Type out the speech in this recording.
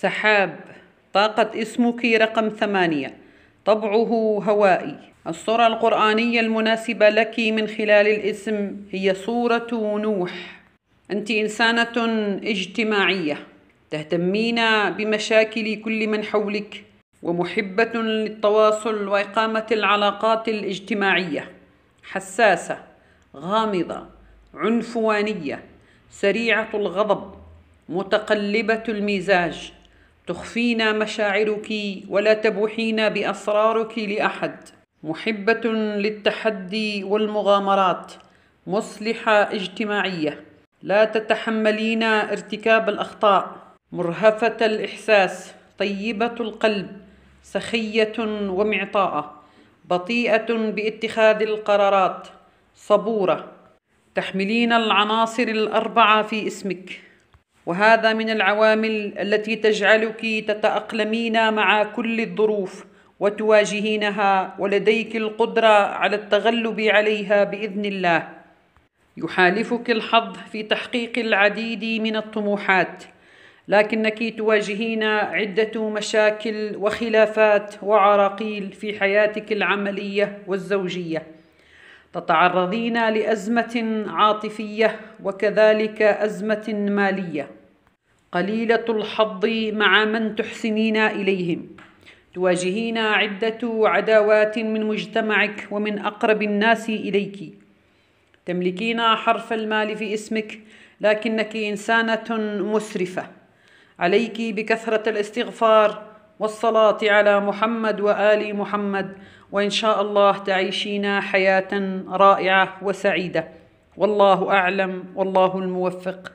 سحاب طاقة اسمك رقم ثمانية طبعه هوائي الصورة القرآنية المناسبة لك من خلال الاسم هي صورة نوح أنت إنسانة اجتماعية تهتمين بمشاكل كل من حولك ومحبة للتواصل وإقامة العلاقات الاجتماعية حساسة غامضة عنفوانية سريعة الغضب متقلبة المزاج تخفين مشاعرك ولا تبوحين باسرارك لاحد محبه للتحدي والمغامرات مصلحه اجتماعيه لا تتحملين ارتكاب الاخطاء مرهفه الاحساس طيبه القلب سخيه ومعطاءه بطيئه باتخاذ القرارات صبوره تحملين العناصر الاربعه في اسمك وهذا من العوامل التي تجعلك تتأقلمين مع كل الظروف وتواجهينها ولديك القدرة على التغلب عليها بإذن الله. يحالفك الحظ في تحقيق العديد من الطموحات، لكنك تواجهين عدة مشاكل وخلافات وعراقيل في حياتك العملية والزوجية. تتعرضين لازمه عاطفيه وكذلك ازمه ماليه قليله الحظ مع من تحسنين اليهم تواجهين عده عداوات من مجتمعك ومن اقرب الناس اليك تملكين حرف المال في اسمك لكنك انسانه مسرفه عليك بكثره الاستغفار والصلاة على محمد وآل محمد وإن شاء الله تعيشين حياة رائعة وسعيدة والله أعلم والله الموفق